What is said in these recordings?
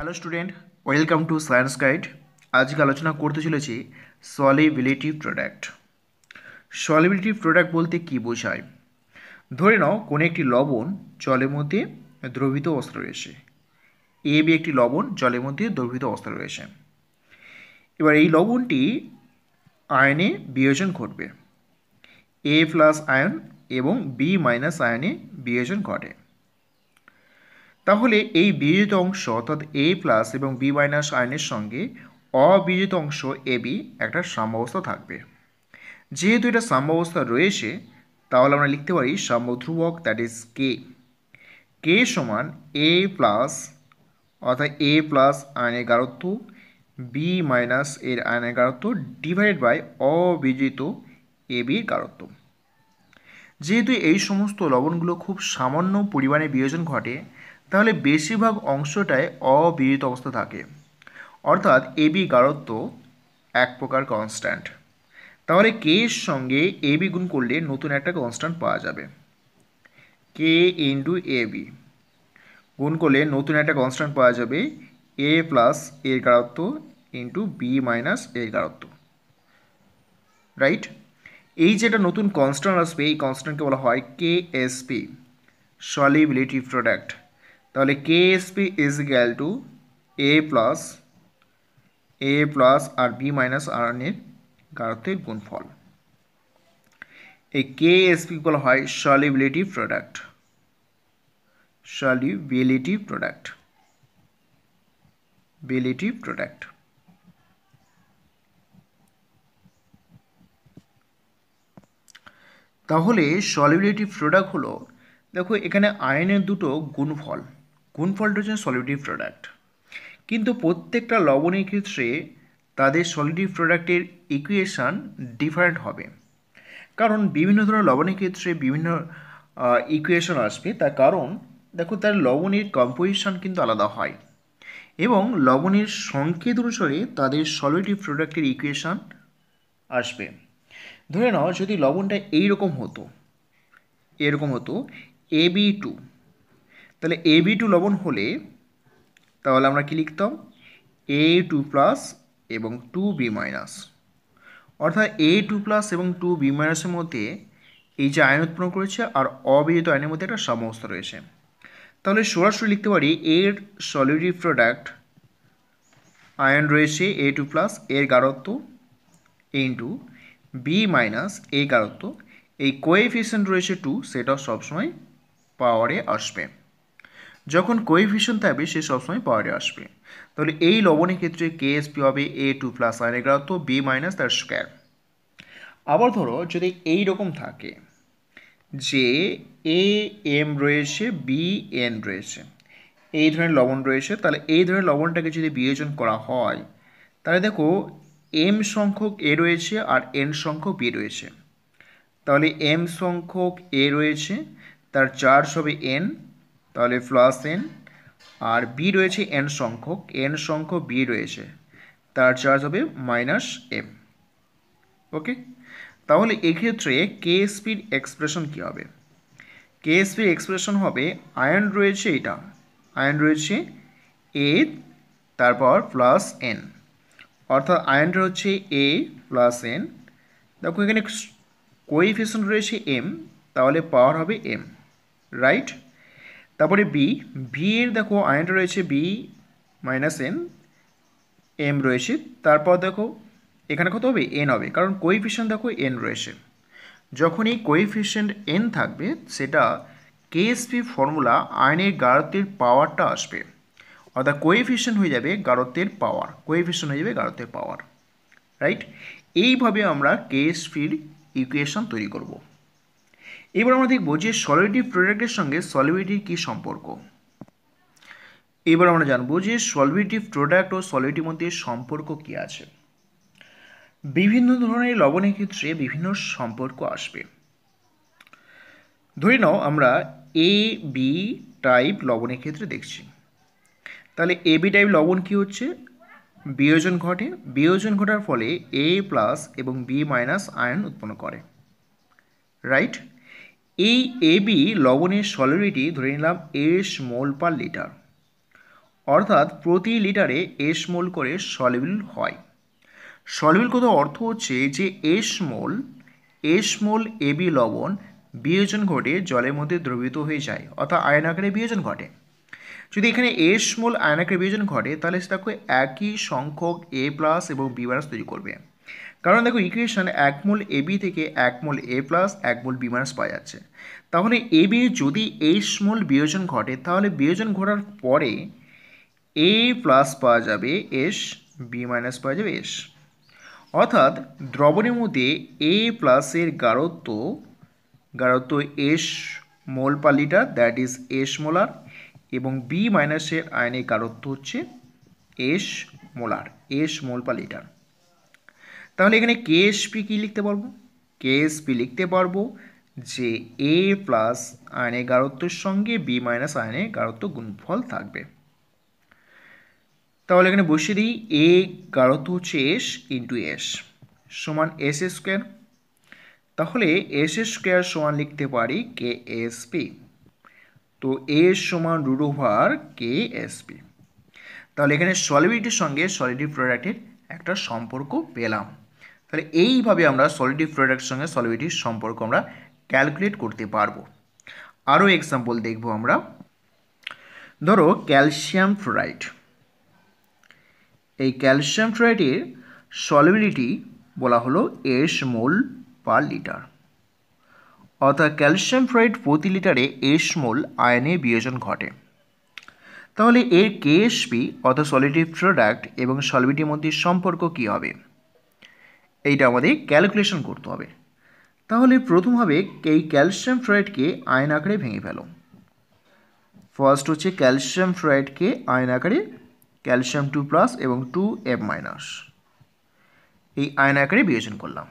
hello student welcome to science guide আজকে আলোচনা করতে চলেছি সলিবিলিটি প্রোডাক্ট সলিবিলিটি প্রোডাক্ট বলতে কি বোঝায় ধরে নাও কোনো একটি লবণ জলের মধ্যে দ্রবিত অস্ত্র রয়েছে এ বি একটি লবণ জলের মধ্যে দ্রবিত অস্ত্র রয়েছে এবার এই লবণটি আয়নে বিয়োজন ঘটবে এ প্লাস আয়ন এবং বি মাইনাস আয়নে বিয়োজন ঘটে তাহলে এই বিজিত অংশ অর্থাৎ এ প্লাস এবং বি মাইনাস আয়নের সঙ্গে অবিজিত অংশ এ বি একটা সাম্যাবস্থা থাকবে যেহেতু এটা সাম্যাবস্থা রয়েছে তাহলে আমরা লিখতে পারি সাম্য ধ্রুবক দ্যাট ইজ কে কে সমান এ প্লাস অর্থাৎ এ প্লাস আয়নের গারত্ব বি মাইনাস এর আয়নের গারত্ব ডিভাইডেড বাই অবিজিত এ বির গারত্ব যেহেতু এই সমস্ত লবণগুলো খুব সামান্য পরিমাণে বিয়োজন ঘটে তাহলে বেশিরভাগ অংশটায় অবিহিত অবস্থা থাকে অর্থাৎ এবি গাঢ়ত্ব এক প্রকার কনস্ট্যান্ট তাহলে কে এর সঙ্গে এ বি গুণ করলে নতুন একটা কনস্ট্যান্ট পাওয়া যাবে কে ইন্টু এ বি গুণ করলে নতুন একটা কনস্ট্যান্ট পাওয়া যাবে এ প্লাস এর গাঢ়ত্ব ইন্টু বি মাইনাস এর গাঢ়ত্ব রাইট এই যেটা নতুন কনস্ট্যান্ট আসবে এই কনস্ট্যান্টকে বলা হয় K S P solubility product তাহলে K SP is equal to A plus A plus আর বি মাইনাস আর এর গাঢ়ত্বের গুণফল এই কে এসপি ইকুয়াল হয় সলিবিলিটি প্রোডাক্ট সলিবিলিটি প্রোডাক্ট বিলিটি প্রোডাক্ট তাহলে সলিবিলিটি প্রোডাক্ট হলো দেখো এখানে আয়নের দুটো গুণফল গুণফলটা হচ্ছে সলিডিভ প্রোডাক্ট কিন্তু প্রত্যেকটা লবণের ক্ষেত্রে তাদের সলিডিভ প্রোডাক্টের ইকুয়েশান ডিফারেন্ট হবে কারণ বিভিন্ন ধরনের লবণের ক্ষেত্রে বিভিন্ন ইকুয়েশন আসবে তার কারণ দেখো তার লবণের কম্পোজিশন কিন্তু আলাদা হয় এবং লবণের সংকেত অনুসারে তাদের সলিডিভ প্রোডাক্টের ইকুয়েশান আসবে ধরে নাও যদি লবণটা এইরকম হতো এরকম হতো এবি টু তাহলে এ বি টু লবণ হলে তাহলে আমরা কী লিখতাম এ টু প্লাস এবং টু বি মাইনাস অর্থাৎ এ টু প্লাস এবং টু বি মাইনাসের মধ্যে এই যে আয়ন উৎপন্ন করেছে আর অবিহিত আয়নের মধ্যে একটা সমস্ত রয়েছে তাহলে সরাসরি লিখতে পারি এর সলিউডি প্রোডাক্ট আয়ন রয়েছে এ টু প্লাস এর গাঢ়ত্ব ইন্টু বি মাইনাস এই গারত্ব এই কোএফিসিয়েন্ট রয়েছে টু সেটা সবসময় পাওয়ারে আসবে যখন কোয়েফিশন থাকবে সে সবসময় পাওয়ারে আসবে তাহলে এই লবণের ক্ষেত্রে কে পি হবে এ টু প্লাস আয়ন এগারো তো বি মাইনাস তার স্কোয়ার আবার ধরো যদি এই রকম থাকে যে এ এম রয়েছে বি এন রয়েছে এই ধরনের লবণ রয়েছে তাহলে এই ধরনের লবণটাকে যদি বিয়োজন করা হয় তাহলে দেখো এম সংখ্যক এ রয়েছে আর এন সংখ্যক বি রয়েছে তাহলে এম সংখ্যক এ রয়েছে তার চার্জ হবে এন তাহলে প্লাস এন আর বি রয়েছে এন সংখ্যক এন সংখ্যক বি রয়েছে তার চার্জ হবে মাইনাস এম ওকে তাহলে এক্ষেত্রে কে স্পির এক্সপ্রেশন কী হবে কে স্পির এক্সপ্রেশন হবে আয়ন রয়েছে এটা আয়ন রয়েছে এ তারপর প্লাস এন অর্থাৎ আয়নটা হচ্ছে এ প্লাস এন দেখো এখানে কোইফিসিয়েন্ট রয়েছে এম তাহলে পাওয়ার হবে এম রাইট তারপরে বি ভি এর দেখো আয়নটা রয়েছে বি মাইনাস এন এম রয়েছে তারপর দেখো এখানে কত হবে এন হবে কারণ কোইফিশন দেখো এন রয়েছে যখন এই কোইফিশিয়েন্ট এন থাকবে সেটা কেএসপি ফর্মুলা আয়নের গারত্বের পাওয়ারটা আসবে অর্থাৎ কোইফিশন হয়ে যাবে গারত্বের পাওয়ার কোইফিশন হয়ে যাবে গাঢ়ত্বের পাওয়ার রাইট এইভাবে আমরা কেএসপির ইকুয়েশন তৈরি করবো এবার আমরা দেখব যে সলিডিভ প্রোডাক্টের সঙ্গে সলিভিটির কী সম্পর্ক এবার আমরা জানবো যে সলভিটিভ প্রোডাক্ট ও সলিডিটির মধ্যে সম্পর্ক কী আছে বিভিন্ন ধরনের লবণের ক্ষেত্রে বিভিন্ন সম্পর্ক আসবে ধরে নাও আমরা এ বি টাইপ লবণের ক্ষেত্রে দেখছি তাহলে এ বি টাইপ লবণ কি হচ্ছে বিয়োজন ঘটে বিয়োজন ঘটার ফলে এ প্লাস এবং বি মাইনাস আয়ন উৎপন্ন করে রাইট এই এবি লবণের সলিউরিটি ধরে নিলাম এস মোল পার লিটার অর্থাৎ প্রতি লিটারে এস মোল করে সলিবিল হয় সলিবিল কত অর্থ হচ্ছে যে S mole S mole AB লবণ বিয়োজন ঘটে জলের মধ্যে দ্রবিত হয়ে যায় অর্থাৎ আয়ন আকারে বিয়োজন ঘটে যদি এখানে এস মোল আয়নাকারে বিয়োজন ঘটে তাহলে সেটাকে একই সংখ্যক এ প্লাস এবং বি মাইনাস তৈরি করবে কারণ দেখো ইকুয়েশন এক মোল এ বি থেকে এক মোল এ প্লাস এক মোল বি মাইনাস পাওয়া যাচ্ছে তাহলে এ বি যদি এইচ মোল বিয়োজন ঘটে তাহলে বিয়োজন ঘটার পরে এ প্লাস পাওয়া যাবে এস বি মাইনাস পাওয়া যাবে এস অর্থাৎ দ্রবণের মধ্যে এ প্লাসের গাঢ়ত্ব গাঢ়ত্ব S mole per litre that is S molar এবং বি মাইনাসের আয়নের গাঢ়ত্ব হচ্ছে S molar S mole per litre তাহলে এখানে কে এসপি কী লিখতে পারবো কে এসপি লিখতে পারবো যে এ প্লাস আয়নে গারত্বের সঙ্গে বি মাইনাস আয়নে গারত্ব গুণফল থাকবে তাহলে এখানে বসিয়ে দিই এ গারত্ব হচ্ছে এস ইন্টু এস সমান এস স্কোয়ার তাহলে এস স্কোয়ার সমান লিখতে পারি কে এস পি তো এ সমান root over over K S P তাহলে এখানে সলিডিটির সঙ্গে সলিডি প্রোডাক্টের একটা সম্পর্ক পেলাম তাহলে এইভাবে আমরা সলিডিভ প্রোডাক্টের সঙ্গে সলিডিটির সম্পর্ক আমরা ক্যালকুলেট করতে পারবো আরও এক্সাম্পল দেখব আমরা ধরো ক্যালসিয়াম ফ্লোরাইড এই ক্যালসিয়াম ফ্লোরাইডের সলিবিলিটি বলা হলো এস মোল পার লিটার অর্থাৎ ক্যালসিয়াম ফ্লোরাইড প্রতি লিটারে এস মোল আয়নে বিয়োজন ঘটে তাহলে এর কেএসপি অর্থাৎ সলিটিভ প্রোডাক্ট এবং সলিবিটির মধ্যে সম্পর্ক কী হবে এইটা আমাদের ক্যালকুলেশন করতে হবে তাহলে প্রথমভাবে এই ক্যালসিয়াম ফ্লোরাইডকে আয়ন আকারে ভেঙে ফেলো ফার্স্ট হচ্ছে ক্যালসিয়াম ফ্লোরাইডকে আয়ন আকারে ক্যালসিয়াম টু প্লাস এবং টু এফ মাইনাস এই আয়ন আকারে বিয়োজন করলাম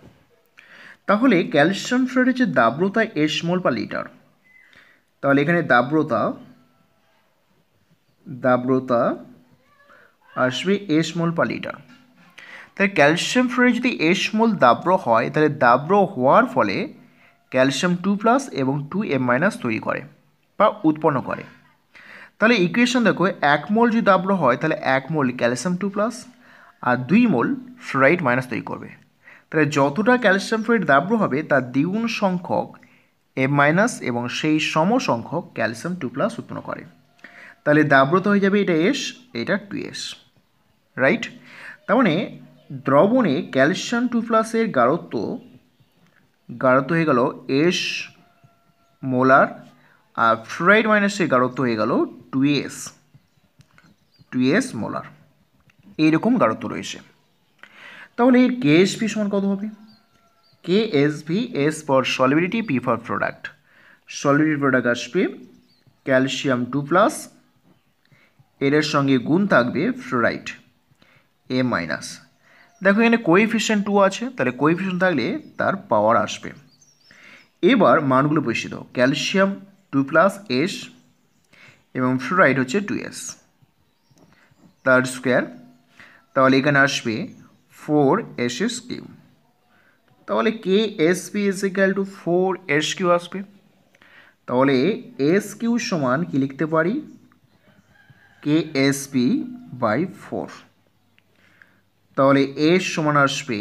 তাহলে ক্যালসিয়াম ফ্লোরাইড যে দাব্রতা এস মোল পার লিটার তাহলে এখানে দাব্রতা দাব্রতা আসবে এস মোল পার লিটার তাহলে ক্যালসিয়াম ফ্লোরাইড যদি এসমোল দাব্র হয় তাহলে দাব্র হওয়ার ফলে ক্যালসিয়াম টু প্লাস এবং টু এম মাইনাস তৈরি করে বা উৎপন্ন করে তাহলে ইকুয়েশন দেখো এক মোল যদি দাব্র হয় তাহলে এক মোল ক্যালসিয়াম টু প্লাস আর দুই মোল ফ্লোরাইড মাইনাস তৈরি করবে তাহলে যতটা ক্যালসিয়াম ফ্লোরাইড দাব্র হবে তার দ্বিগুণ সংখ্যক এম মাইনাস এবং সেই সম সংখ্যক ক্যালসিয়াম টু প্লাস উৎপন্ন করে তাহলে দাব্রত হয়ে যাবে এটা এস এটা টু এস রাইট তার মানে দ্রবণে ক্যালসিয়াম টু প্লাসের গাঢ়ত্ব গাঢ়ত্ব হয়ে গেল এস মোলার আর ফ্লোরাইড মাইনাসের গাঢ়ত্ব হয়ে গেল two S two S molar এইরকম গাঢ়ত্ব রয়েছে তাহলে এর কেএসপি সমান কত হবে K S P S for solubility P for product solubility product আসবে ক্যালসিয়াম টু প্লাস এর সঙ্গে গুণ থাকবে ফ্লোরাইড এ মাইনাস দেখো এখানে কোয়েফিশিয়েন্ট টু আছে তাহলে কোএফিসিয়েন্ট থাকলে তার পাওয়ার আসবে এবার মানগুলো পরিচিত ক্যালসিয়াম টু প্লাস এস এবং ফ্লোরাইড হচ্ছে টু এস তার স্কোয়ার তাহলে এখানে আসবে ফোর এস এস কিউ তাহলে K S P S equal to four S cube আসবে তাহলে এস কিউ সমান কি লিখতে পারি K S P by four তাহলে এ সমান আসবে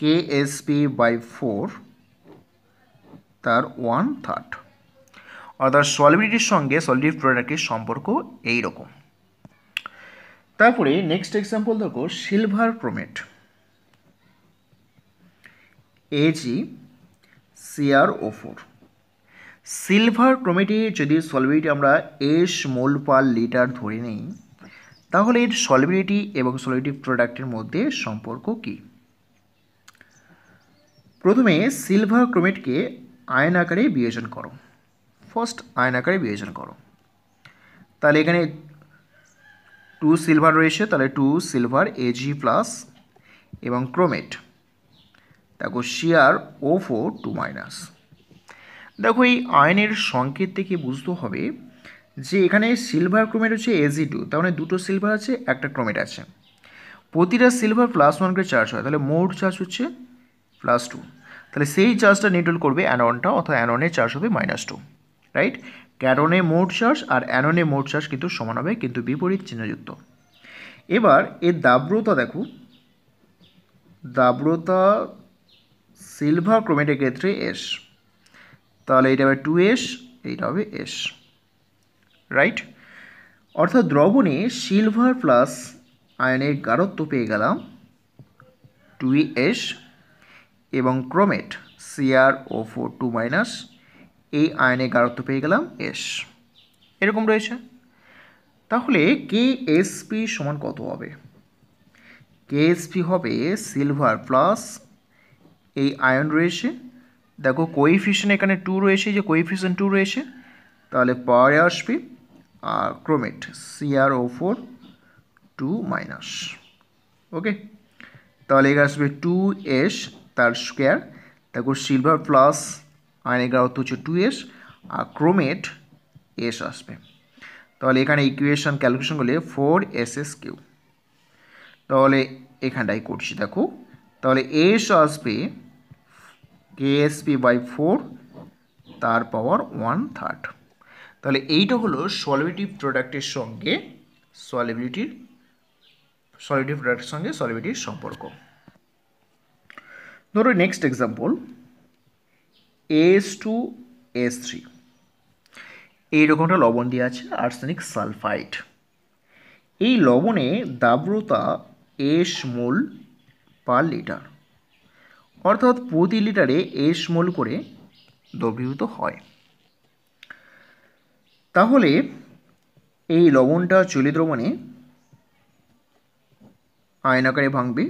K S P by four তার ওয়ান থার্ড অর্থাৎ সলিডিটির সঙ্গে সলিডিটি প্রোডাক্টের সম্পর্ক এই রকম তারপরে নেক্সট এক্সাম্পল দেখো silver প্রোমেট AG CR O four silver ক্রোমেটে যদি সলভিটি আমরা এস মোল পার লিটার ধরে নিই তাহলে এর সলিবিলিটি এবং সলিডিভ প্রোডাক্টের মধ্যে সম্পর্ক কি প্রথমে সিলভার ক্রোমেটকে আয়ন আকারে বিয়োজন করো ফার্স্ট আয়ন আকারে বিয়োজন করো তাহলে এখানে টু সিলভার রয়েছে তাহলে টু সিলভার এজি প্লাস এবং ক্রোমেট দেখো CR O four two minus দেখো এই আয়নের সংকেত থেকে বুঝতে হবে যে এখানে সিলভার ক্রোমেট হচ্ছে এজি টু e তার মানে দুটো সিলভার আছে একটা ক্রোমেট আছে প্রতিটা সিলভার প্লাস ওয়ান করে চার্জ হয় তাহলে মোট চার্জ হচ্ছে প্লাস টু তাহলে সেই চার্জটা নিউট্রাল করবে অ্যানোনটা অথবা অ্যাননের চার্জ হবে মাইনাস টু রাইট ক্যারনে মোট চার্জ আর অ্যাননে মোট চার্জ কিন্তু সমান হবে কিন্তু বিপরীত চিহ্নযুক্ত এবার এর দাব্রতা দেখো দাব্রতা সিলভার ক্রোমেটের ক্ষেত্রে এস তাহলে এটা হবে টু এস এইটা হবে এস রাইট অর্থাৎ দ্রবণে সিলভার প্লাস আয়নের গাঢ়ত্ব পেয়ে গেলাম টুই এস এবং chromate CR O four two minus এই আয়নের গাঢ়ত্ব পেয়ে গেলাম এস এরকম রয়েছে তাহলে কে এসপি সমান কত হবে কে এসপি হবে সিলভার প্লাস এই আয়ন রয়েছে দেখো কোইফিশিয়েন্ট এখানে টু রয়েছে যে কোইফিশিয়েন্ট টু রয়েছে তাহলে পাওয়ারে আসবে chromate CRO four two minus okay তাহলে এখানে আসবে টু এস তার স্কোয়ার তারপর সিলভার প্লাস আয়নের তো হচ্ছে টু এস আর ক্রোমেট এস আসবে তাহলে এখানে ইকুয়েশন ক্যালকুলেশন করলে ফোর এস এস কিউ তাহলে এখানটাই করছি দেখো তাহলে এস আসবে কে পি বাই ফোর তার পাওয়ার ওয়ান থার্ড তাহলে এইটা হলো সলিভিটিভ প্রোডাক্টের সঙ্গে সলিবিলিটির সলিভিটিভ প্রোডাক্টের সঙ্গে সলিভিটির সম্পর্ক ধরো next example S two S three এইরকমটা লবণ দিয়ে আছে আর্সেনিক সালফাইড এই লবণে দাব্রতা এস মোল পার লিটার অর্থাৎ প্রতি লিটারে এস মোল করে দ্রবীভূত হয় তাহলে এই লবণটা চলিদ্রবণে আয়নাকারে ভাঙবে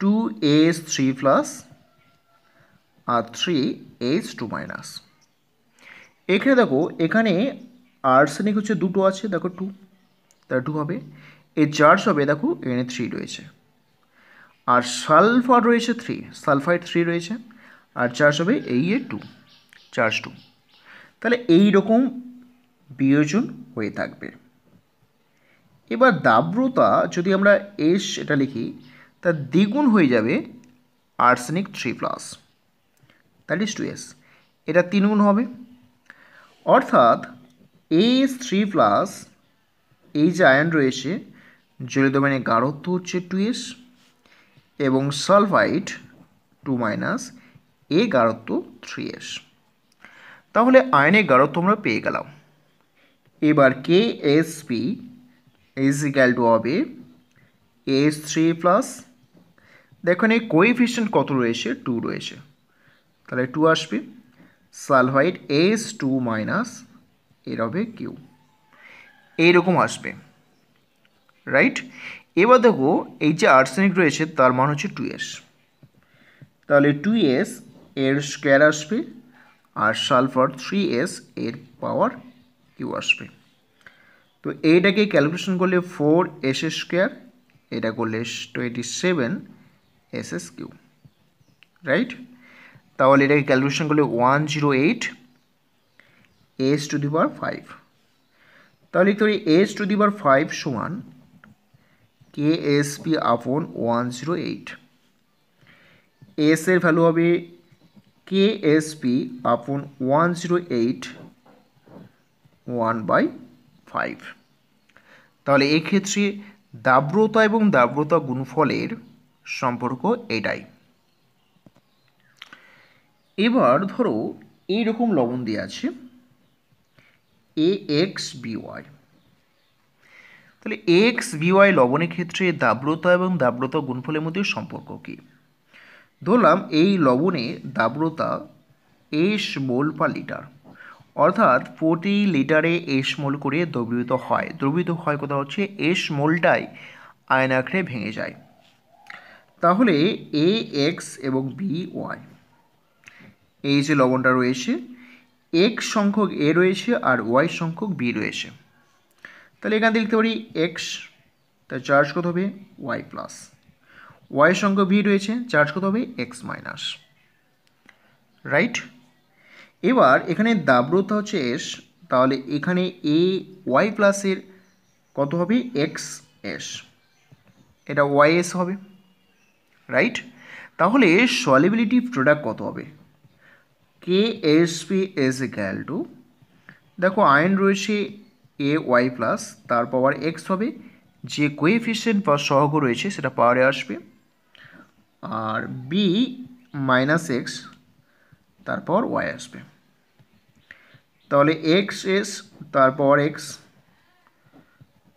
টু এস থ্রি প্লাস আর থ্রি এস টু মাইনাস এখানে দেখো এখানে আর্সেনিক হচ্ছে দুটো আছে দেখো টু তাহলে টু হবে এর চার্জ হবে দেখো এখানে থ্রি রয়েছে আর সালফার রয়েছে থ্রি সালফাইড থ্রি রয়েছে আর চার্জ হবে এই এ টু চার্জ টু তাহলে এই রকম বিয়োজন হয়ে থাকবে এবার দাব্রতা যদি আমরা এস এটা লিখি তা দ্বিগুণ হয়ে যাবে arsenic three plus that is two S এটা তিনগুণ হবে অর্থাৎ এস থ্রি প্লাস এই যে আয়ন রয়েছে জলিদমানে গাঢ়ত্ব হচ্ছে টু এস এবং সালফাইড টু মাইনাস এ গাঢ়ত্ব থ্রি এস তাহলে আয়নের গাঢ়ত্ব আমরা পেয়ে গেলাম এবার K S P is equal to হবে এস থ্রি প্লাস দেখুন এই কোইফিশিয়েন্ট কত রয়েছে টু রয়েছে তাহলে টু আসবে সালফাইড এস টু মাইনাস এর হবে কিউ এইরকম আসবে রাইট এবার দেখো এই যে আর্সেনিক রয়েছে তার মান হচ্ছে টু এস তাহলে টু এস এর স্কোয়ার আসবে আর সালফার থ্রি এস এর পাওয়ার কিউ আসবে তো এইটাকে ক্যালকুলেশন করলে ফোর এস এস স্কোয়ার এটা করলে twenty seven S S cube right তাহলে এটাকে ক্যালকুলেশন করলে one zero eight S to the power five তাহলে লিখতে পারি S to the power five সমান K S P upon one zero eight S এর ভ্যালু হবে KSP upon one zero eight one by five তাহলে এক্ষেত্রে দাব্রতা এবং দাব্রতা গুণফলের সম্পর্ক এটাই এবার ধরো এই রকম লবণ দিয়ে আছে এ এক্স বিওয়াই তাহলে এক্স বিওয়াই লবণের ক্ষেত্রে দাব্রতা এবং দাব্রতা গুণফলের মধ্যে সম্পর্ক কী ধরলাম এই লবণে দাব্রতা এস মোল পার লিটার অর্থাৎ প্রতি লিটারে এস মোল করে দ্রবীভূত হয় দ্রবীভূত হয় কথা হচ্ছে এস মোলটাই আয়নাকড়ে ভেঙে যায় তাহলে এ এক্স এবং বি ওয়াই এই যে লবণটা রয়েছে এক্স সংখ্যক এ রয়েছে আর ওয়াই সংখ্যক বি রয়েছে তাহলে এখানে লিখতে পারি এক্স তার চার্জ কত হবে ওয়াই প্লাস ওয়াই সঙ্গে ভি রয়েছে চার্জ কত হবে এক্স মাইনাস রাইট এবার এখানে দাব্রতা হচ্ছে এস তাহলে এখানে এ ওয়াই প্লাসের কত হবে এক্স এস এটা ওয়াই এস হবে রাইট তাহলে সলিবিলিটি প্রোডাক্ট কত হবে K S P S equal to দেখো আয়ন রয়েছে এ ওয়াই প্লাস তার পাওয়ার এক্স হবে যে কোয়েফিসিয়েন্ট বা সহগ রয়েছে সেটা পাওয়ারে আসবে আর বি মাইনাস এক্স তারপর ওয়াই আসবে তাহলে এক্স এস তারপর এক্স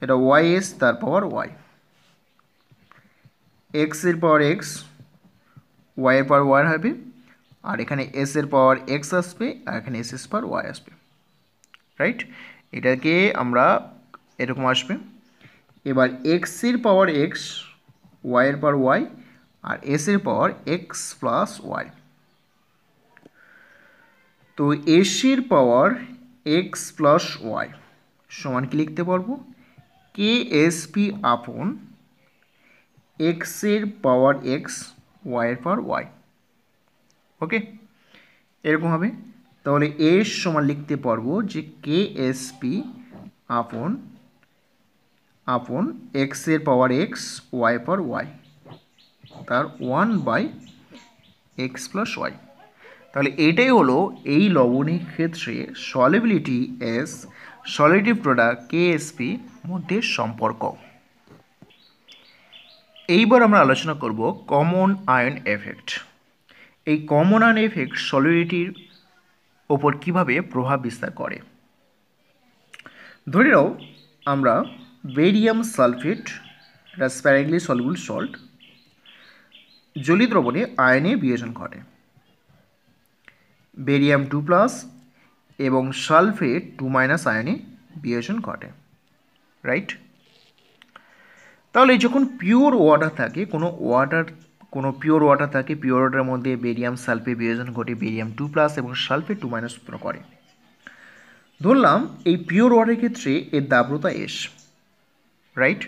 এটা ওয়াই এস তারপর ওয়াই এক্সের পাওয়ার এক্স ওয়াইয়ের পাওয়ার ওয়াই হবে আর এখানে এস এর পাওয়ার এক্স আসবে আর এখানে এস এস পাওয়ার ওয়াই আসবে রাইট এটাকে আমরা এরকম আসবে এবার এক্সের পাওয়ার এক্স ওয়াইয়ের পাওয়ার ওয়াই আর এসের পর এক্স প্লাস ওয়াই তো এসির পাওয়ার এক্স প্লাস ওয়াই সমান কি লিখতে পারবো কে এস পি আপন এক্সের পাওয়ার এক্স ওয়াইয়ের পাওয়ার ওয়াই ওকে এরকম হবে তাহলে এস সমান লিখতে পারবো যে K S P upon upon এক্সের power X Y power Y তার one by X plus Y তাহলে এটাই হলো এই লবণের ক্ষেত্রে solubility S solubility product KSP মধ্যে সম্পর্ক এইবার আমরা আলোচনা করব কমন আয়ন এফেক্ট এই কমন আয়ন এফেক্ট সলিডিটির ওপর কিভাবে প্রভাব বিস্তার করে ধরে নাও আমরা বেরিয়াম সালফেট এটা স্প্যারেগলি সলবুল সল্ট জলীয় দ্রবণে আয়নে বিয়োজন ঘটে বেরিয়াম টু প্লাস এবং সালফেট টু মাইনাস আয়নে বিয়োজন ঘটে রাইট তাহলে যখন পিওর ওয়াটার থাকে কোনো ওয়াটার কোনো পিওর ওয়াটার থাকে পিওর ওয়াটারের মধ্যে বেরিয়াম সালফেট বিয়োজন ঘটে বেরিয়াম টু প্লাস এবং সালফেট টু মাইনাস উৎপন্ন করে ধরলাম এই পিওর ওয়াটারের ক্ষেত্রে এর দাব্রতা এস রাইট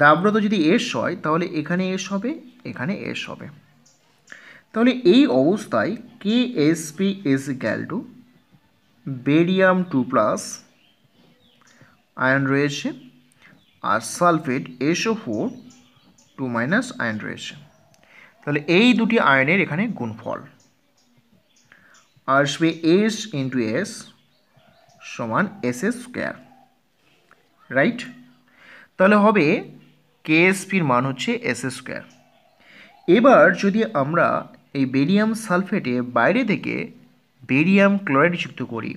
দাব্রত যদি এস হয় তাহলে এখানে এস হবে এখানে এস হবে তাহলে এই অবস্থায় K S P S equal to barium two plus আয়ন রয়েছে আর sulphate SO four two minus আয়ন রয়েছে তাহলে এই দুটি আয়নের এখানে গুণফল আসবে এস ইন্টু এস সমান এস এস স্কোয়ার রাইট তাহলে হবে কেএসপির মান হচ্ছে এস স্কোয়ার এবার যদি আমরা এই বেরিয়াম সালফেটে বাইরে থেকে বেরিয়াম ক্লোরাইড যুক্ত করি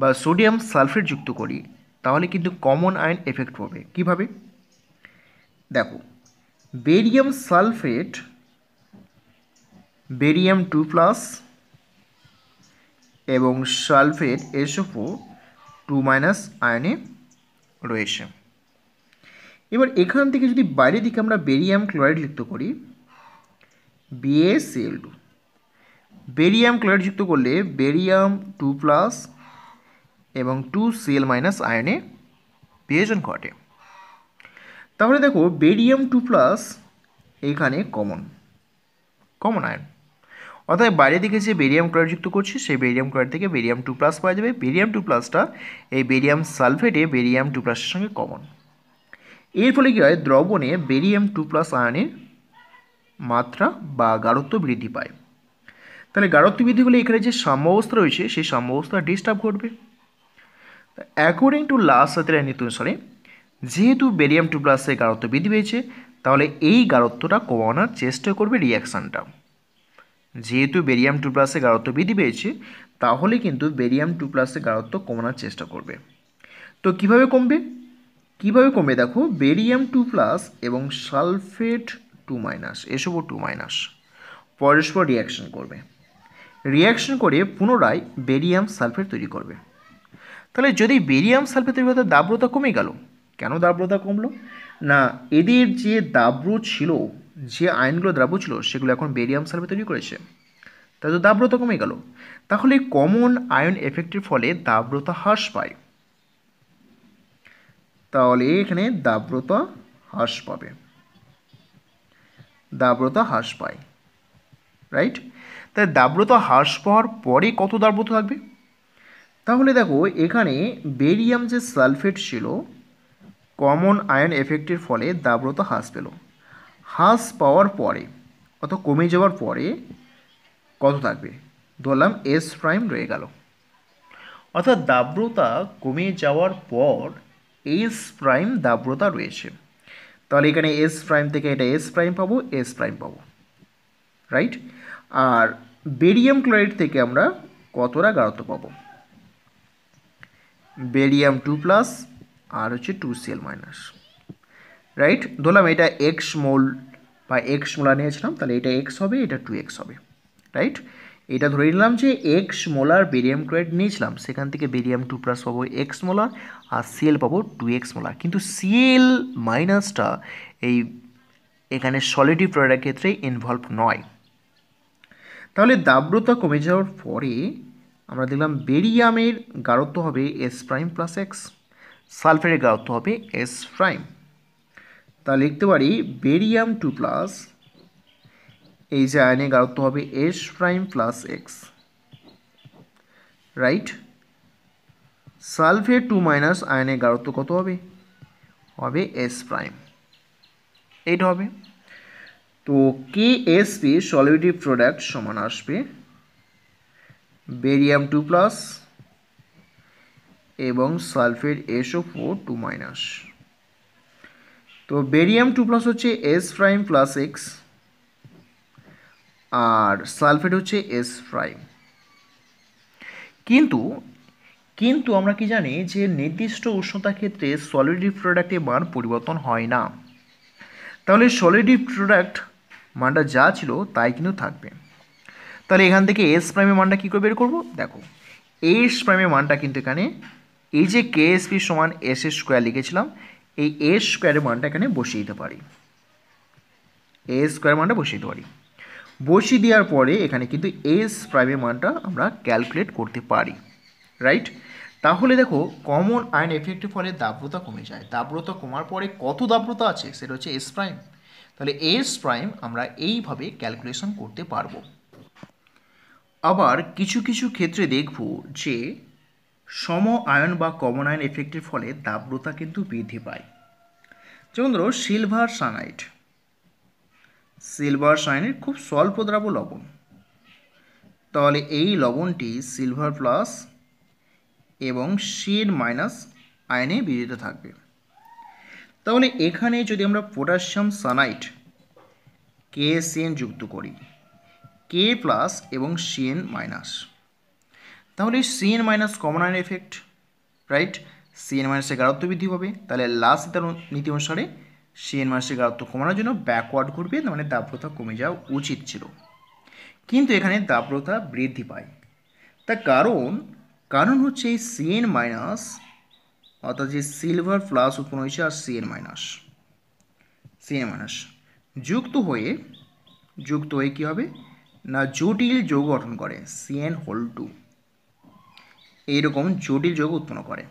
বা সোডিয়াম সালফেট যুক্ত করি তাহলে কিন্তু কমন আয়ন এফেক্ট হবে কিভাবে দেখো barium sulphate barium two plus এবং সালফেট এসোফো টু মাইনাস আয়নে রয়েছে এবার এখান থেকে যদি বাইরের দিকে আমরা বেরিয়াম ক্লোরাইড যুক্ত করি বিএসএল টু বেরিয়াম ক্লোরাইড যুক্ত করলে বেরিয়াম টু প্লাস এবং টু সিএল মাইনাস আয়নে বিয়োজন ঘটে তাহলে দেখো বেরিয়াম টু প্লাস এখানে কমন কমন আয়ন অর্থাৎ বাইরে দিকে যে বেরিয়াম ক্লোরাইড যুক্ত করছি সেই বেরিয়াম ক্লোরাইড থেকে বেরিয়াম টু প্লাস পাওয়া যাবে বেরিয়াম টু প্লাসটা এই বেরিয়াম সালফেটে বেরিয়াম টু প্লাসের সঙ্গে কমন এর ফলে কী হয় দ্রবণে বেরিয়াম টু প্লাস আয়নের মাত্রা বা গাঢ়ত্ব বৃদ্ধি পায় তাহলে গাঢ়ত্ব বৃদ্ধি হলে এখানে যে সাম্যাবস্থা রয়েছে সেই সাম্যাবস্থা ডিস্টার্ব ঘটবে অ্যাকর্ডিং টু লাস্ট সাথে নীতি অনুসারে যেহেতু বেরিয়াম টু প্লাসের গাঢ়ত্ব বৃদ্ধি পেয়েছে তাহলে এই গাঢ়ত্বটা কমানোর চেষ্টা করবে রিয়াকশানটা যেহেতু বেরিয়াম টু প্লাসের গাঢ়ত্ব বৃদ্ধি পেয়েছে তাহলে কিন্তু বেরিয়াম টু প্লাসের গাঢ়ত্ব কমানোর চেষ্টা করবে তো কিভাবে কমবে কীভাবে কমবে দেখো বেরিয়াম টু প্লাস এবং সালফেট টু মাইনাস এসবও টু মাইনাস পরস্পর রিয়াকশন করবে রিয়াকশন করে পুনরায় বেরিয়াম সালফেট তৈরি করবে তাহলে যদি বেরিয়াম সালফেট তৈরি হতো দাব্রতা কমে গেল কেন দাব্রতা কমলো না এদের যে দাব্র ছিল যে আয়নগুলো দ্রাব্য ছিল সেগুলো এখন বেরিয়াম সালফেট তৈরি করেছে তাহলে দাব্রতা কমে গেল তাহলে কমন আয়ন এফেক্টের ফলে দাব্রতা হ্রাস পায় তাহলে এখানে দাব্রতা হ্রাস পাবে দাব্রতা হ্রাস পায় রাইট তাই দাব্রতা হ্রাস পাওয়ার পরে কত দাব্রত থাকবে তাহলে দেখো এখানে বেরিয়াম যে সালফেট ছিল কমন আয়ন এফেক্টের ফলে দাব্রতা হ্রাস পেল হ্রাস পাওয়ার পরে অত কমে যাওয়ার পরে কত থাকবে ধরলাম এস প্রাইম রয়ে গেল অর্থাৎ দাব্রতা কমে যাওয়ার পর এস প্রাইম দাব্রতা রয়েছে তাহলে এখানে এস প্রাইম থেকে এটা এস প্রাইম পাবো এস প্রাইম পাবো রাইট আর বেরিয়াম ক্লোরাইড থেকে আমরা কতটা গাঢ়ত্ব পাবো বেরিয়াম টু প্লাস আর হচ্ছে টু সিএল মাইনাস রাইট ধরলাম এটা এক্স মোল বা এক্স মোলা নিয়েছিলাম তাহলে এটা এক্স হবে এটা টু এক্স হবে রাইট এটা ধরে নিলাম যে এক্স মোলার বেরিয়াম ক্লোরাইড নিয়েছিলাম সেখান থেকে বেরিয়াম টু প্লাস পাবো এক্স মোলার আর সিএল পাবো টু এক্স মোলার কিন্তু সিএল মাইনাসটা এই এখানে সলিডি প্রোডাক্টের ক্ষেত্রে ইনভলভ নয় তাহলে দাব্রতা কমে যাওয়ার পরে আমরা দেখলাম বেরিয়ামের গাঢ়ত্ব হবে এস প্রাইম প্লাস এক্স সালফেটের গাঢ়ত্ব হবে এস প্রাইম তা লিখতে পারি বেরিয়াম টু প্লাস এই যে আয়নে গাড়ত্ব হবে S prime plus X right sulphate two minus আয়নে গাড়ত্ব কত হবে হবে এস প্রাইম এইটা হবে তো K S P solubility product সমান আসবে বেরিয়াম টু প্লাস এবং sulphate SO four two minus তো বেরিয়াম টু প্লাস হচ্ছে এস প্রাইম প্লাস এক্স আর সালফেট হচ্ছে এস প্রাইম কিন্তু কিন্তু আমরা কি জানি যে নির্দিষ্ট উষ্ণতা ক্ষেত্রে সলিডি প্রোডাক্টে মান পরিবর্তন হয় না তাহলে সলিডি প্রোডাক্ট মানটা যা ছিল তাই কিন্তু থাকবে তাহলে এখান থেকে এস প্রাইমের মানটা কী করে বের করবো দেখো এস প্রাইমের মানটা কিন্তু এখানে এই যে কে এস পি সমান এস এস স্কোয়ার লিখেছিলাম এই এস স্কোয়ারের মানটা এখানে বসিয়ে দিতে পারি এস স্কোয়ার মানটা বসিয়ে দিতে পারি বসিয়ে দেওয়ার পরে এখানে কিন্তু এস প্রাইমের মানটা আমরা ক্যালকুলেট করতে পারি রাইট তাহলে দেখো কমন আয়ন এফেক্টের ফলে দাব্রতা কমে যায় দাব্রতা কমার পরে কত দাব্রতা আছে সেটা হচ্ছে এস প্রাইম তাহলে এস প্রাইম আমরা এইভাবে ক্যালকুলেশন করতে পারবো আবার কিছু কিছু ক্ষেত্রে দেখব যে সম আয়ন বা কমন আয়ন এফেক্টের ফলে দাব্রতা কিন্তু বৃদ্ধি পায় যেমন ধরো সিলভার সানাইট সিলভার সাইনের খুব স্বল্প দ্রাব্য লবণ তাহলে এই লবণটি সিলভার প্লাস এবং শেড মাইনাস আয়নে বিজিত থাকবে তাহলে এখানে যদি আমরা পটাশিয়াম সানাইট কে সিএন যুক্ত করি কে প্লাস এবং সিএন মাইনাস তাহলে সিএন মাইনাস কমন আয়ন এফেক্ট রাইট সিএন মাইনাসের গারত্ব বৃদ্ধি হবে তাহলে লাস্ট নীতি অনুসারে সেন মাসের গাঢ়ত্ব কমানোর জন্য ব্যাকওয়ার্ড ঘুরবে মানে দাব্রতা কমে যাওয়া উচিত ছিল কিন্তু এখানে দাব্রতা বৃদ্ধি পায় তার কারণ কারণ হচ্ছে এই সিএন মাইনাস অর্থাৎ যে সিলভার প্লাস উৎপন্ন হয়েছে আর সিএন মাইনাস সিএন মাইনাস যুক্ত হয়ে যুক্ত হয়ে কী হবে না জটিল যোগ গঠন করে সিএন হোল টু এইরকম জটিল যোগ উৎপন্ন করে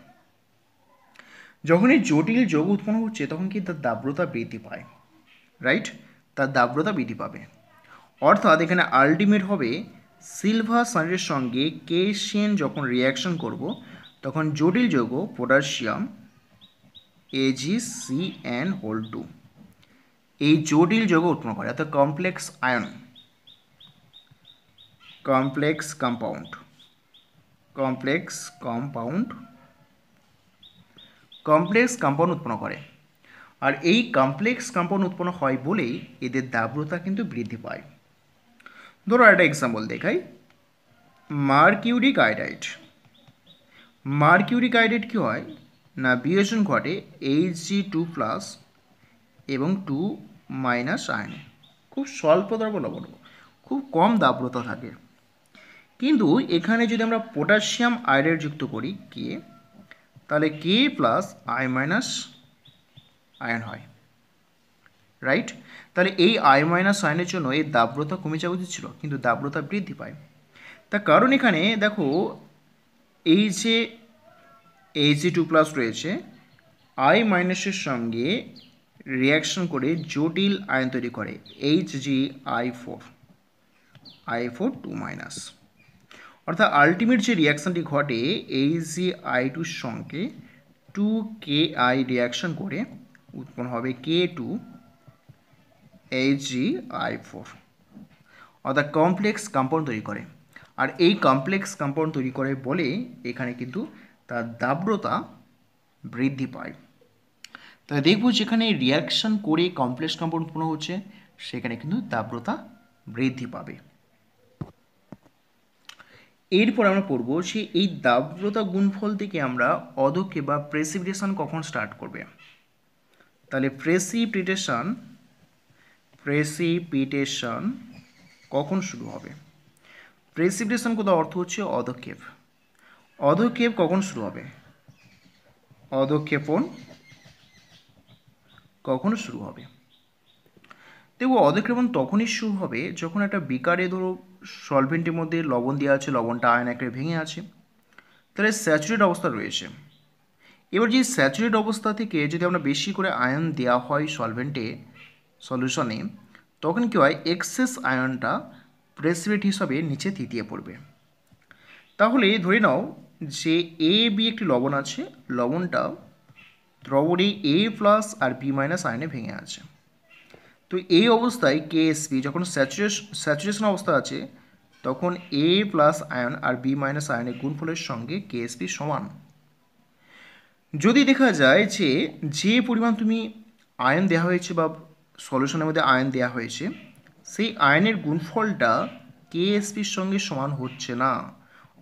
যখনই জটিল যোগ উৎপন্ন হচ্ছে তখন কি তার দাব্রতা বৃদ্ধি পায় রাইট তার দাব্রতা বৃদ্ধি পাবে অর্থাৎ এখানে আলটিমেট হবে সিলভার সানের সঙ্গে কেশিয়ান যখন রিয়াকশন করব তখন জটিল যোগ potassium AG C N whole two এই জটিল যোগ উৎপন্ন করে অর্থাৎ কমপ্লেক্স আয়ন complex compound complex compound complex compound উৎপন্ন করে আর এই কমপ্লেক্স কম্পাউন্ড উৎপন্ন হয় বলেই এদের দাব্রতা কিন্তু বৃদ্ধি পায় ধরো একটা এক্সাম্পল দেখাই মার্কিউরিক আয়োডাইড মার্কিউরিক আয়োডাইড কী হয় না বিয়োজন ঘটে এইচ জি টু প্লাস এবং টু মাইনাস আয়ন খুব স্বল্প দ্রব্য লবণ খুব কম দাব্রতা থাকে কিন্তু এখানে যদি আমরা পটাশিয়াম আয়োডাইড যুক্ত করি কে তাহলে কে প্লাস আই মাইনাস আয়ন হয় রাইট তাহলে এই আই মাইনাস আয়নের জন্য এই দাব্রতা কমে যাওয়া উচিত ছিল কিন্তু দাব্রতা বৃদ্ধি পায় তার কারণ এখানে দেখো এই যে এইচ টু প্লাস রয়েছে আই মাইনাসের সঙ্গে রিয়াকশন করে জটিল আয়ন তৈরি করে H G I four I four two minus অর্থাৎ আলটিমেট যে রিয়াকশানটি ঘটে এই যে আই টুর সঙ্গে টু কে আই রিয়াকশন করে উৎপন্ন হবে K two H G I four অর্থাৎ কমপ্লেক্স কম্পাউন্ড তৈরি করে আর এই কমপ্লেক্স কম্পাউন্ড তৈরি করে বলে এখানে কিন্তু তার দাব্রতা বৃদ্ধি পায় তাহলে দেখব যেখানে রিয়াকশন করে কমপ্লেক্স কম্পাউন্ড উৎপন্ন হচ্ছে সেখানে কিন্তু দাব্রতা বৃদ্ধি পাবে এরপর আমরা পড়ব সে এই দাব্রতা গুণফল থেকে আমরা অধকে বা প্রেসিপিটেশন কখন স্টার্ট করবে তাহলে প্রেসিপিটেশন প্রেসিপিটেশন কখন শুরু হবে প্রেসিপিটেশন কোথাও অর্থ হচ্ছে অধক্ষেপ অধক্ষেপ কখন শুরু হবে অধক্ষেপণ কখন শুরু হবে দেখবো অধিক্রমণ তখনই শুরু হবে যখন একটা বিকারে ধরো সলভেন্টের মধ্যে লবণ দেওয়া আছে লবণটা আয়ন একটা ভেঙে আছে তাহলে স্যাচুরেট অবস্থা রয়েছে এবার যে স্যাচুরেট অবস্থা থেকে যদি আমরা বেশি করে আয়ন দেওয়া হয় সলভেন্টে সলিউশনে তখন কী হয় এক্সেস আয়নটা প্রেসিপিট হিসাবে নিচে থিতিয়ে পড়বে তাহলে ধরে নাও যে এ বি একটি লবণ আছে লবণটা দ্রবণে এ প্লাস আর বি মাইনাস আয়নে ভেঙে আছে তো এই অবস্থায় কেএসপি যখন স্যাচুরেশন স্যাচুরেশন অবস্থা আছে তখন এ প্লাস আয়ন আর বি মাইনাস আয়নের গুণফলের সঙ্গে কেএসপি সমান যদি দেখা যায় যে যে পরিমাণ তুমি আয়ন দেওয়া হয়েছে বা সলিউশনের মধ্যে আয়ন দেওয়া হয়েছে সেই আয়নের গুণফলটা কেএসপির সঙ্গে সমান হচ্ছে না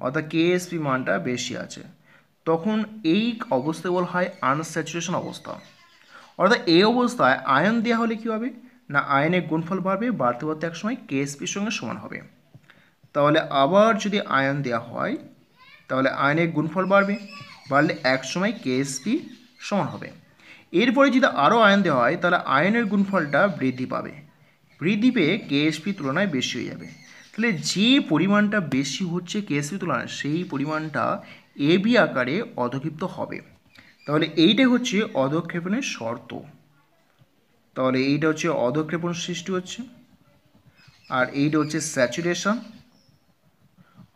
অর্থাৎ কেএসপি মানটা বেশি আছে তখন এই অবস্থায় বল হয় আনস্যাচুরেশন অবস্থা অর্থাৎ এই অবস্থায় আয়ন দেওয়া হলে কী হবে না আয়নের গুণফল বাড়বে বাড়তে বাড়তে এক সময় কেএসপির সঙ্গে সমান হবে তাহলে আবার যদি আয়ন দেওয়া হয় তাহলে আয়নের গুণফল বাড়বে বাড়লে এক সময় কেএসপি সমান হবে এরপরে যদি আরও আয়ন দেওয়া হয় তাহলে আয়নের গুণফলটা বৃদ্ধি পাবে বৃদ্ধি পেয়ে কেএসপির তুলনায় বেশি হয়ে যাবে তাহলে যে পরিমাণটা বেশি হচ্ছে কেএসপি তুলনায় সেই পরিমাণটা এবি আকারে অধক্ষিপ্ত হবে তাহলে এইটাই হচ্ছে অধক্ষেপণের শর্ত তাহলে এইটা হচ্ছে অধক্ষেপণ সৃষ্টি হচ্ছে আর এইটা হচ্ছে স্যাচুরেশন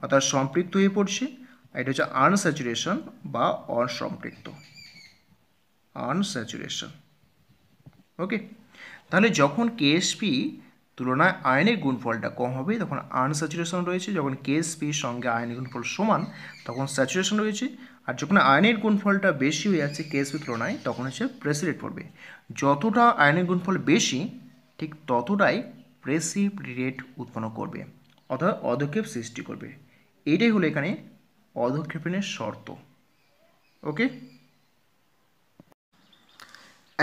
অর্থাৎ সম্পৃক্ত হয়ে পড়ছে আর এটা হচ্ছে আনস্যাচুরেশন বা অসম্পৃক্ত আনস্যাচুরেশন ওকে তাহলে যখন কেএসপি তুলনায় আয়নের গুণফলটা কম হবে তখন আনস্যাচুরেশন রয়েছে যখন কেএসপির সঙ্গে আয়নের গুণফল সমান তখন স্যাচুরেশন রয়েছে আর যখন আয়নের গুণফলটা বেশি হয়ে যাচ্ছে কেএসপি তুলনায় তখন হচ্ছে প্রেসিডেট পড়বে যতটা আয়নের গুণফল বেশি ঠিক ততটাই প্রেসিপিটেট উৎপন্ন করবে অর্থাৎ অধক্ষেপ সৃষ্টি করবে এটাই হলো এখানে অধক্ষেপণের শর্ত ওকে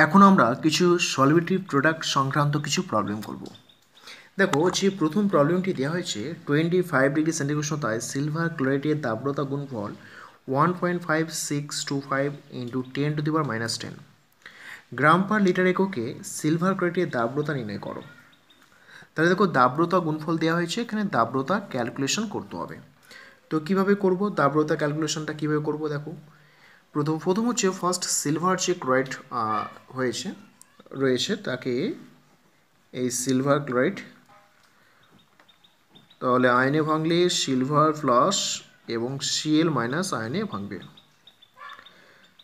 এখন আমরা কিছু সলভেটিভ প্রোডাক্ট সংক্রান্ত কিছু প্রবলেম করব দেখো যে প্রথম প্রবলেমটি দেওয়া হয়েছে twenty five degree centigrade silver ক্লোরাইটের দাব্রতা গুণফল one point five six two five into ten to the minus ten gram per litre এককে সিলভার ক্রেটের দাব্রতা নির্ণয় করো তাহলে দেখো দাব্রতা গুণফল দেওয়া হয়েছে এখানে দাব্রতা ক্যালকুলেশন করতে হবে তো কিভাবে করব দাব্রতা ক্যালকুলেশনটা কিভাবে করব দেখো প্রথম প্রথম হচ্ছে ফার্স্ট সিলভার যে ক্লোরাইড হয়েছে রয়েছে তাকে এই সিলভার ক্লোরাইড তাহলে আয়নে ভাঙলে সিলভার প্লাস এবং সিএল মাইনাস আয়নে ভাঙবে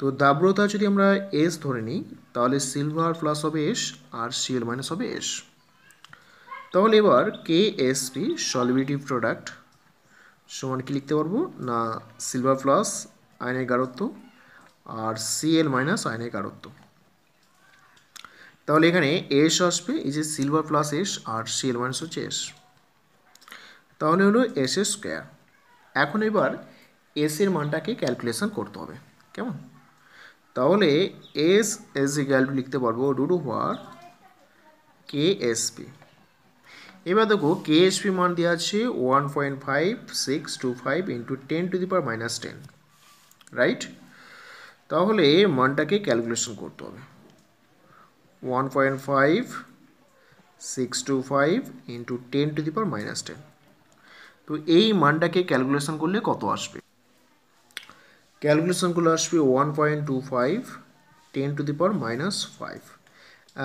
তো দাব্রতা যদি আমরা এস ধরে নিই তাহলে সিলভার প্লাস হবে এস আর সিএল মাইনাস হবে এস তাহলে এবার কে এস টি সলিভিটিভ প্রোডাক্ট সমান কি লিখতে পারবো না সিলভার প্লাস আয়নের গারত্ব আর সিএল মাইনাস আয়নের গারত্ব তাহলে এখানে এস আসবে এই যে সিলভার প্লাস এস আর সিএল মাইনাস হচ্ছে এস তাহলে হলো এস এর স্কোয়ার এখন এবার এস এর মানটাকে ক্যালকুলেশন করতে হবে কেমন তাহলে এস এস ইকাল টু লিখতে পারবো রুট ওভার কে এসপি এবার দেখো কে এসপি মান দেওয়া আছে one point five six two five into ten to the power minus ten right তাহলে মানটাকে ক্যালকুলেশন করতে হবে one point five six two five into ten to the power minus ten তো এই মানটাকে ক্যালকুলেশন করলে কত আসবে ক্যালকুলেশন গুলো আসবে one point two five ten to the power minus five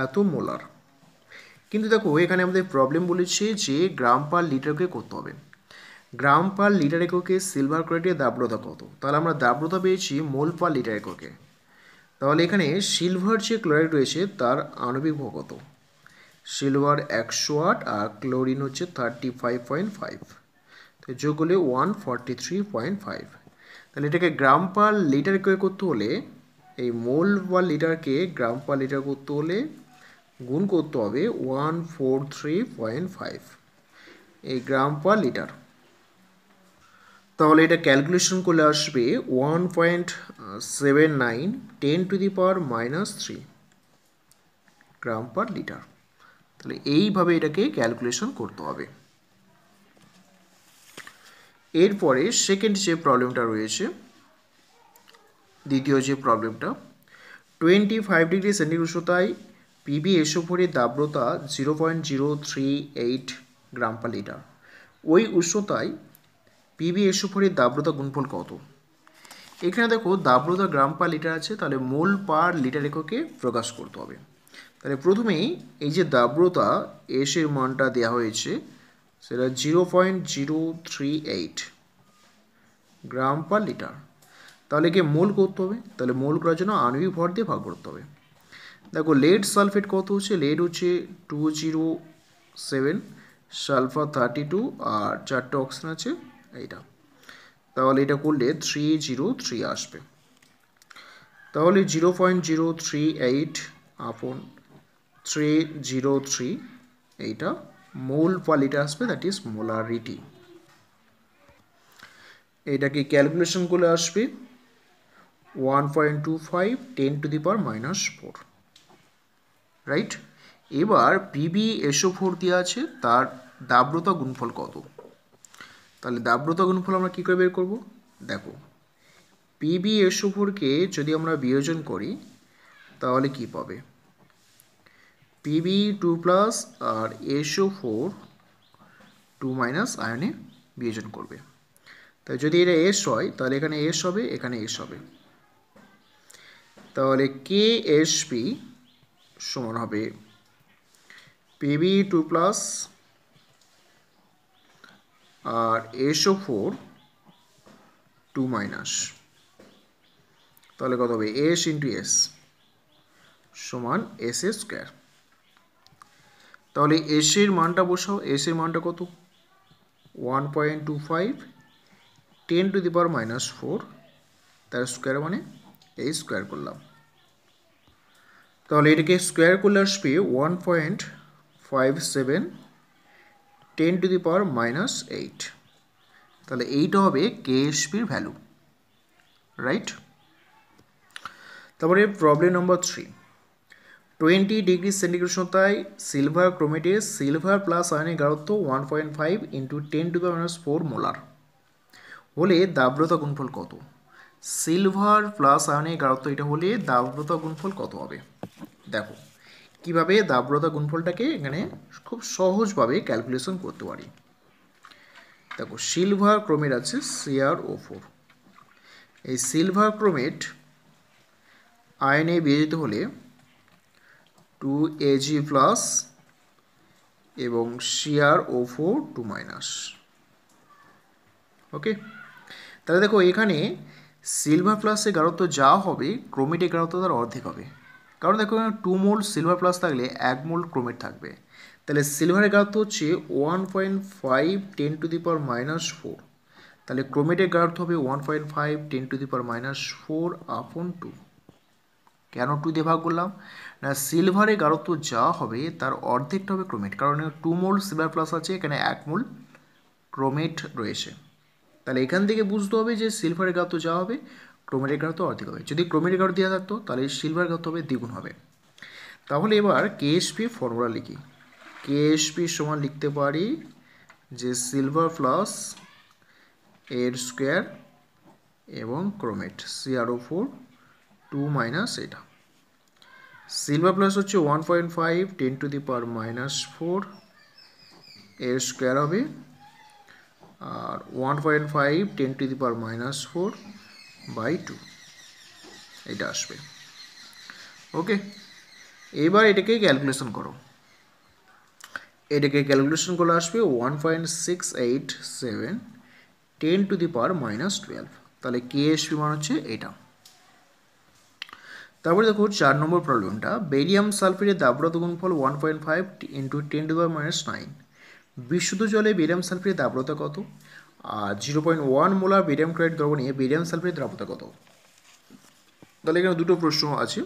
এত মোলার কিন্তু দেখো এখানে আমাদের প্রবলেম বলেছে যে গ্রাম পার লিটারকে করতে হবে গ্রাম পার লিটার এককে সিলভার ক্লোরাইডের দাব্রতা কত তাহলে আমরা দাব্রতা পেয়েছি মোল পার লিটার এককে তাহলে এখানে সিলভার যে ক্লোরাইড রয়েছে তার আণবিক ভর কত সিলভার একশো আট আর ক্লোরিন হচ্ছে থার্টি ফাইভ পয়েন্ট ফাইভ তো যোগ হলে one forty three point five তাহলে এটাকে গ্রাম পার লিটার করে করতে হলে এই মোল বা লিটারকে গ্রাম পার লিটার করতে হলে গুণ করতে হবে one four three point five এই গ্রাম পার লিটার তাহলে এটা ক্যালকুলেশন করলে আসবে one point seven nine ten to the power minus three gram per litre তাহলে এইভাবে এটাকে ক্যালকুলেশন করতে হবে এরপরে সেকেন্ড যে প্রবলেমটা রয়েছে দ্বিতীয় যে প্রবলেমটা টোয়েন্টি ফাইভ ডিগ্রি সেন্টিগ্রেড উষ্ণতায় পিবি ফোরের দাব্রতা zero point zero three eight gram per litre ওই উষ্ণতায় পিবি ফোরের দাব্রতা গুণফল কত এখানে দেখো দাব্রতা গ্রাম পার লিটার আছে তাহলে মোল পার লিটার এককে প্রকাশ করতে হবে তাহলে প্রথমেই এই যে দাব্রতা এসের মানটা দেওয়া হয়েছে সেটা zero point zero three eight gram per litre তাহলে কি মোল করতে হবে তাহলে মোল করার জন্য আনবি ভর দিয়ে ভাগ করতে হবে দেখো লেড সালফেট কত হচ্ছে লেড হচ্ছে two zero seven sulphur thirty two আর চারটে অপশান আছে এইটা তাহলে এটা করলে থ্রি জিরো থ্রি আসবে তাহলে zero point zero three eight upon three zero three এইটা মোল কোয়ালিটি আসবে দ্যাট ইজ মোলারিটি এটাকে ক্যালকুলেশন করলে আসবে one point two five ten to the power minus four right এবার পিবি এসো ফোর দিয়ে আছে তার দাব্রতা গুণফল কত তাহলে দাব্রতা গুণফল আমরা কী করে বের করবো দেখো পিবি এসো ফোরকে যদি আমরা বিয়োজন করি তাহলে কি পাবে পিবি টু প্লাস আর এসও ফোর টু মাইনাস আয়নে বিয়োজন করবে তাই যদি এটা এস হয় তাহলে এখানে এস হবে এখানে এস হবে তাহলে কে এস পি সমান হবে পিবি টু প্লাস আর এসও ফোর টু মাইনাস তাহলে কত হবে এস ইন্টু এস সমান এস এ স্কোয়ার তাহলে এসির মানটা বসাও এসির মানটা কত one point two five ten to the power minus four তার স্কোয়ার মানে এই স্কোয়ার করলাম তাহলে এটাকে স্কোয়ার করলে আসবে one point five seven ten to the power minus eight তাহলে এইটা হবে কেএসপির ভ্যালু রাইট তারপরে problem number three twenty degree centigrade উষ্ণতায় সিলভার ক্রোমেটের সিলভার প্লাস আয়নের গাঢ়ত্ব one point five into ten to minus four molar হলে দাব্রতা গুণফল কত সিলভার প্লাস আয়নের গাঢ়ত্ব এটা হলে দাব্রতা গুণফল কত হবে দেখো কিভাবে দাব্রতা গুণফলটাকে এখানে খুব সহজভাবে ক্যালকুলেশন করতে পারি দেখো সিলভার ক্রোমেট আছে সিআর ও ফোর এই সিলভার ক্রোমেট আয়নে বিয়োজিত হলে টু এজি প্লাস এবং শিয়ার O four two minus okay তাহলে দেখো এখানে সিলভার প্লাসে গাঢ়ত্ব যা হবে ক্রোমেটে গাঢ়ত্ব তার অর্ধেক হবে কারণ দেখো টু মোল সিলভার প্লাস থাকলে এক মোল ক্রোমেট থাকবে তাহলে সিলভারের গাঢ়ত্ব হচ্ছে one point five ten to the power minus four তাহলে ক্রোমেটের গাঢ়ত্ব হবে one point five ten to the power minus four upon two কেন টু দিয়ে ভাগ করলাম না সিলভারে গাঢ়ত্ব যা হবে তার অর্ধেকটা হবে ক্রোমেট কারণ টু মোল সিলভার প্লাস আছে এখানে এক মোল ক্রোমেট রয়েছে তাহলে এখান থেকে বুঝতে হবে যে সিলভারের গাঢ়ত্ব যা হবে ক্রোমেটের গাঢ়ত্ব অর্ধেক হবে যদি ক্রোমেটের গাঢ় দেওয়া থাকতো তাহলে সিলভার গাঢ়ত্ব হবে দ্বিগুণ হবে তাহলে এবার কেএসপি ফর্মুলা লিখি কেএসপি সমান লিখতে পারি যে সিলভার প্লাস এর স্কোয়ার এবং chromate CRO four two minus এটা সিলভার প্লাস হচ্ছে one point five ten to the power minus four এর স্কোয়ার হবে আর one point five ten to the power minus four by two এটা আসবে ওকে এবার এটাকে ক্যালকুলেশন করো এটাকে ক্যালকুলেশন করলে আসবে one point six eight seven ten to the power minus twelve তাহলে কে এসপি মান হচ্ছে এটা তারপরে দেখো চার নম্বর প্রবলেমটা বেরিয়াম সালফেটের দাব্রত গুণফল one point five into ten to minus nine বিশুদ্ধ জলে বেরিয়াম সালফেটের দাব্রতা কত আর zero point one molar barium chloride দ্রবণে বেরিয়াম সালফেটের দ্রাবতা কত তাহলে এখানে দুটো প্রশ্ন আছে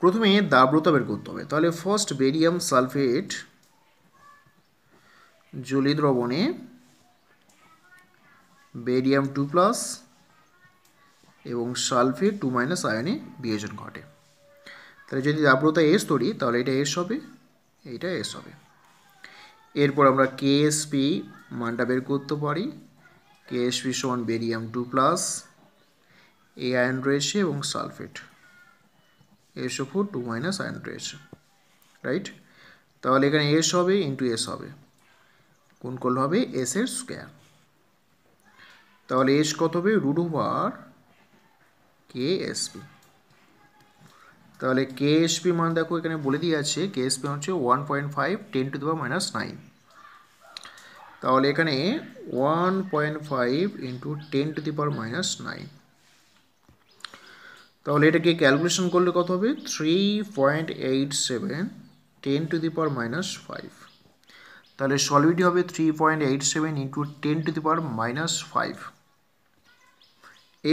প্রথমে দাব্রতা বের করতে হবে তাহলে ফার্স্ট বেরিয়াম সালফেট জলে দ্রবণে বেরিয়াম টু প্লাস এবং সালফে টু মাইনাস আয়নে বিয়োজন ঘটে তাহলে যদি আব্রতা এস তরি তাহলে এটা এস হবে এইটা এস হবে এরপর আমরা কেএসপি মানটা বের করতে পারি কেএসপি সমান বেরিয়াম টু প্লাস এ আয়ন রয়েছে এবং sulphate SO four two minus আয়ন রয়েছে রাইট তাহলে এখানে এস হবে ইন্টু এস হবে কোন করলে হবে এস এর স্কোয়ার তাহলে এস কত হবে রুট ওভার কে এসপি তাহলে কে এসপি মান দেখো এখানে বলে দিয়ে আছে কে এসপি হচ্ছে one point five ten two দেওয়া মাইনাস নাইন তাহলে এখানে one point five into ten to the power minus nine তাহলে এটাকে ক্যালকুলেশন করলে কত হবে three point eight seven ten to the power minus five তাহলে সলিউটি হবে three point eight seven into ten to the power minus five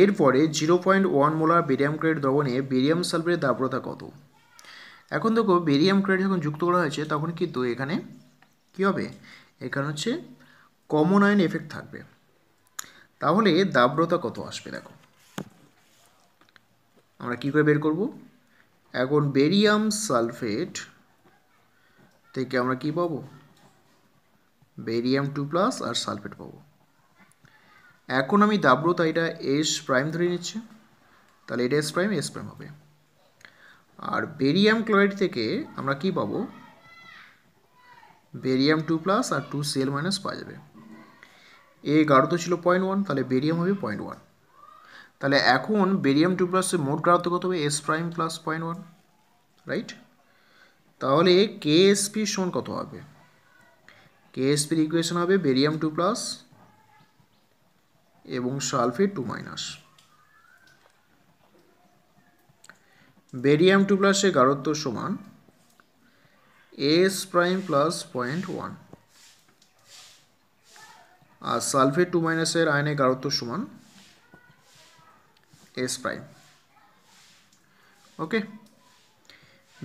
এরপরে zero point one molar barium ক্রেড দ্রবণে বেরিয়াম সালফের দাব্রতা কত এখন দেখো বেরিয়াম ক্রেড যখন যুক্ত করা হয়েছে তখন কিন্তু এখানে কি হবে এখানে হচ্ছে কমন আয়ন এফেক্ট থাকবে তাহলে দাব্রতা কত আসবে দেখো আমরা কী করে বের করব এখন বেরিয়াম সালফেট থেকে আমরা কি পাবো বেরিয়াম টু প্লাস আর সালফেট পাবো এখন আমি দাবড়ো তাই এটা এস প্রাইম ধরে নিচ্ছে তাহলে এটা এস প্রাইম এস প্রাইম হবে আর বেরিয়াম ক্লোরাইড থেকে আমরা কি পাবো বেরিয়াম টু প্লাস আর টু সেল মাইনাস পাওয়া যাবে এ গাঢ়ত্ব ছিল পয়েন্ট ওয়ান তাহলে বেরিয়াম হবে পয়েন্ট ওয়ান তাহলে এখন বেরিয়াম টু প্লাসের মোট গাঢ়ত্ব কত হবে S prime plus point one right তাহলে কে কেএসপি সমান কত হবে কে এসপির ইকুয়েশন হবে বেরিয়াম টু প্লাস এবং sulphate two minus barium two প্লাসের গাঢ়ত্ব সমান S prime plus point one আর সালফেট টু মাইনাসের আয়নে গাঢ়ত্ব সমান S prime okay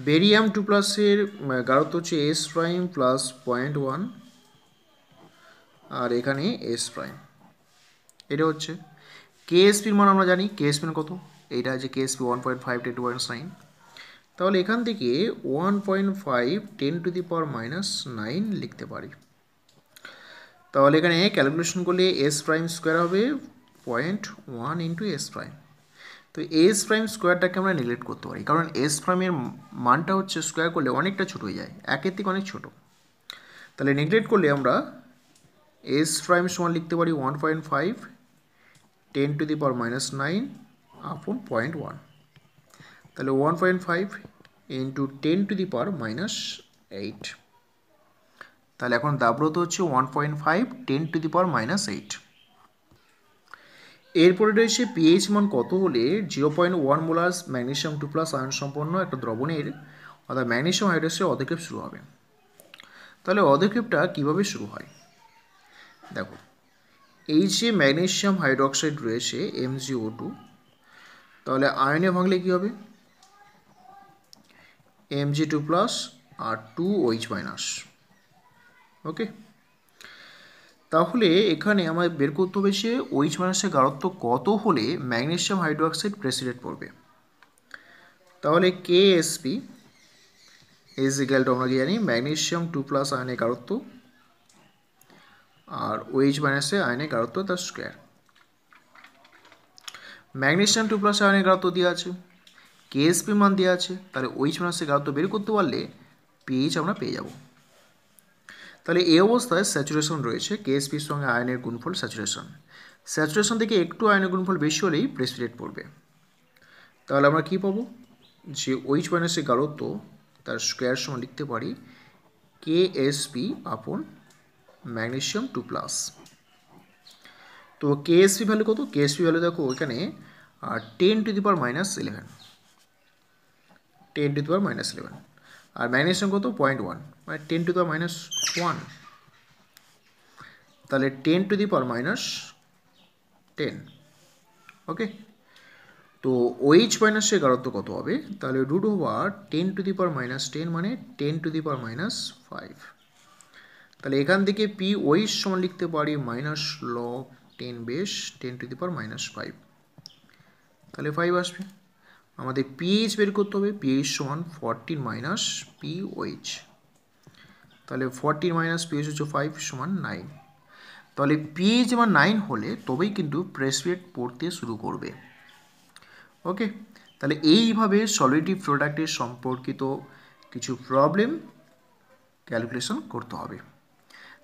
barium two প্লাসের গাঢ়ত্ব হচ্ছে S prime plus point one আর এখানে এস প্রাইম এটাই হচ্ছে কেএসপি এর মান আমরা জানি কেএসপি এর কত এইটা আছে কেএসপি 1.5 টু 2.9 তাহলে এখান থেকে 1.5 10 টু দি পাওয়ার মাইনাস 9 লিখতে পারি তাহলে এখানে ক্যালকুলেশন করলে এস প্রাইম স্কয়ার হবে 0.1 ইনটু এস প্রাইম তো এস প্রাইম স্কয়ারটাকে আমরা নেগ্লেক্ট করতে পারি কারণ এস প্রাইমের মানটা হচ্ছে স্কয়ার করলে অনেকটা ছোট হয়ে যায় একই তে অনেক ছোট তাহলে নেগ্লেক্ট করলে আমরা এস প্রাইম সমান লিখতে পারি one point five ten to the power minus nine upon point one তাহলে one point five into ten to the power minus eight তাহলে এখন দাব্রত হচ্ছে one point five ten to the power minus eight এরপরে রয়েছে PH মান কত হলে zero point one molars magnesium two plus আয়ন সম্পন্ন একটা দ্রবণের অর্থাৎ ম্যাগনেশিয়াম হাইড্রোক্সাইড অধক্ষেপ শুরু হবে তাহলে অধক্ষেপটা কীভাবে শুরু হয় দেখো এই যে ম্যাগনেশিয়াম হাইড্রক্সাইড রয়েছে এমজিও টু তাহলে আয়নে ভাঙলে কী হবে এমজি টু প্লাস আর টু ওইচ মাইনাস ওকে তাহলে এখানে আমার বের করতে হবে যে ওইচ মাইনাসের গাড়ত্ব কত হলে ম্যাগনেশিয়াম হাইড্রোক্সাইড প্রেসিডেট পড়বে তাহলে কে এসপি এস ইকাল আমরা জানি ম্যাগনেশিয়াম টু প্লাস আয়নের গাঢ়ত্ব আর ওএইচ এ আয়নে গাঢ়ত্ব তার স্কোয়ার ম্যাগনেশিয়াম টু প্লাস আয়নে গাঢ়ত্ব দেওয়া আছে কেএসপি মান দেওয়া আছে তাহলে ওইচ এ গাঢ়ত্ব বের করতে পারলে পিএইচ আমরা পেয়ে যাব তাহলে এই অবস্থায় স্যাচুরেশন রয়েছে কেএসপির সঙ্গে আয়নের গুণফল স্যাচুরেশন স্যাচুরেশন থেকে একটু আয়নের গুণফল বেশি হলেই প্রেসপিরেট পড়বে তাহলে আমরা কি পাবো যে ওইচ এ গাঢ়ত্ব তার স্কোয়ার সমান লিখতে পারি KSP upon magnesium two plus তো কেএসপি ভ্যালু কত কেএসপি ভ্যালু দেখো ওইখানে ten to the power minus eleven ten to the power minus eleven আর ম্যাগনেশিয়াম কত পয়েন্ট ওয়ান মানে ten to the power minus one তাহলে ten to the power minus ten okay তো OH minus গারত্ব কত হবে তাহলে root over ten to the power minus ten মানে ten to the power minus five তাহলে এখান থেকে পি ওইস সমান লিখতে পারি minus log ten base ten to the power minus five তাহলে ফাইভ আসবে আমাদের পিএইচ বের করতে হবে পিএইচ সমান ফরটিন মাইনাস পি ওইচ তাহলে ফরটিন মাইনাস পিএইচ হচ্ছে ফাইভ সমান নাইন তাহলে পিএইচ এবার নাইন হলে তবেই কিন্তু প্রেসপিরেট পড়তে শুরু করবে ওকে তাহলে এইভাবে সলিটিভ প্রোডাক্টের সম্পর্কিত কিছু প্রবলেম ক্যালকুলেশন করতে হবে